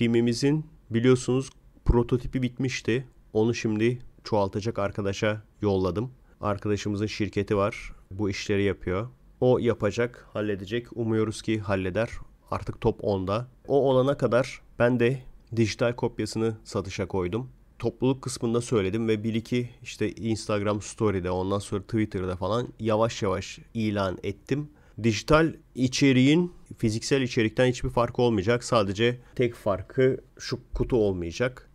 filmimizin biliyorsunuz prototipi bitmişti. Onu şimdi çoğaltacak arkadaşa yolladım. Arkadaşımızın şirketi var. Bu işleri yapıyor. O yapacak, halledecek. Umuyoruz ki halleder. Artık top onda. O olana kadar ben de dijital kopyasını satışa koydum. Topluluk kısmında söyledim ve bir iki işte Instagram story'de ondan sonra Twitter'da falan yavaş yavaş ilan ettim. Dijital içeriğin fiziksel içerikten hiçbir farkı olmayacak. Sadece tek farkı şu kutu olmayacak.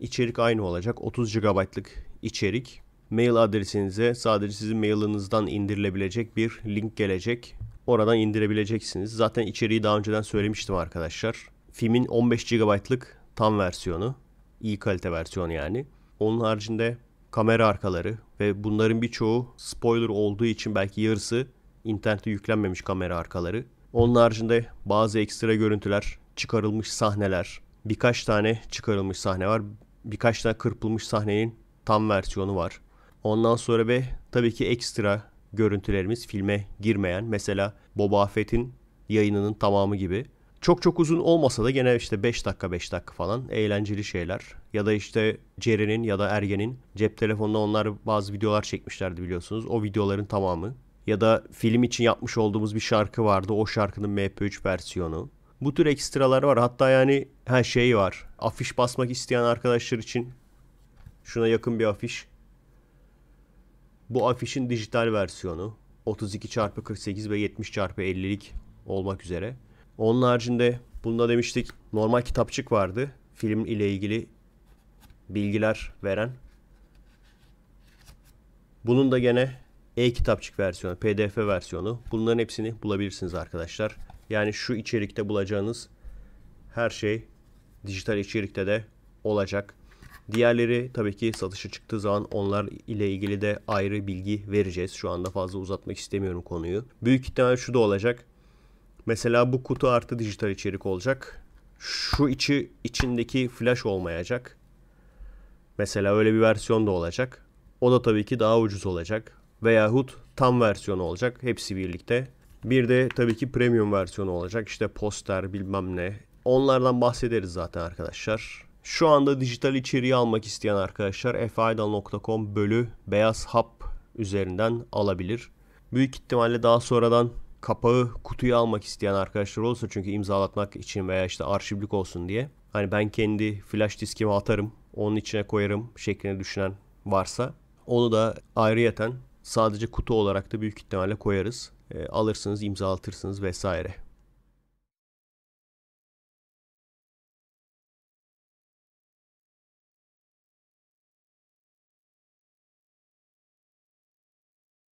İçerik aynı olacak. 30 GB'lık içerik. Mail adresinize sadece sizin mailinizden indirilebilecek bir link gelecek. Oradan indirebileceksiniz. Zaten içeriği daha önceden söylemiştim arkadaşlar. Filmin 15 GB'lık tam versiyonu. iyi kalite versiyonu yani. Onun haricinde kamera arkaları ve bunların birçoğu spoiler olduğu için belki yarısı internete yüklenmemiş kamera arkaları. Onun haricinde bazı ekstra görüntüler, çıkarılmış sahneler, birkaç tane çıkarılmış sahne var. Birkaç tane kırpılmış sahnenin tam versiyonu var. Ondan sonra ve tabii ki ekstra görüntülerimiz filme girmeyen mesela Boba Fett'in yayınının tamamı gibi. Çok çok uzun olmasa da gene işte 5 dakika 5 dakika falan eğlenceli şeyler. Ya da işte Ceren'in ya da Ergen'in cep telefonuna onlar bazı videolar çekmişlerdi biliyorsunuz. O videoların tamamı ya da film için yapmış olduğumuz bir şarkı vardı. O şarkının MP3 versiyonu. Bu tür ekstralar var. Hatta yani her şey var. Afiş basmak isteyen arkadaşlar için şuna yakın bir afiş. Bu afişin dijital versiyonu 32x48 ve 70x50'lik olmak üzere. Onun haricinde bunda demiştik normal kitapçık vardı. Film ile ilgili bilgiler veren. Bunun da gene e-kitapçık versiyonu, pdf versiyonu bunların hepsini bulabilirsiniz arkadaşlar. Yani şu içerikte bulacağınız her şey dijital içerikte de olacak. Diğerleri tabii ki satışa çıktığı zaman onlar ile ilgili de ayrı bilgi vereceğiz. Şu anda fazla uzatmak istemiyorum konuyu. Büyük ihtimal şu da olacak. Mesela bu kutu artı dijital içerik olacak. Şu içi içindeki flash olmayacak. Mesela öyle bir versiyon da olacak. O da tabii ki daha ucuz olacak veyahut tam versiyonu olacak hepsi birlikte. Bir de tabii ki premium versiyonu olacak İşte poster bilmem ne onlardan bahsederiz zaten arkadaşlar. Şu anda dijital içeriği almak isteyen arkadaşlar efaydal.com bölü beyaz hap üzerinden alabilir. Büyük ihtimalle daha sonradan kapağı kutuyu almak isteyen arkadaşlar olursa çünkü imzalatmak için veya işte arşivlik olsun diye. Hani ben kendi flash diskimi atarım onun içine koyarım şeklinde düşünen varsa onu da ayrıyeten sadece kutu olarak da büyük ihtimalle koyarız. E, alırsınız, imzalatırsınız vesaire.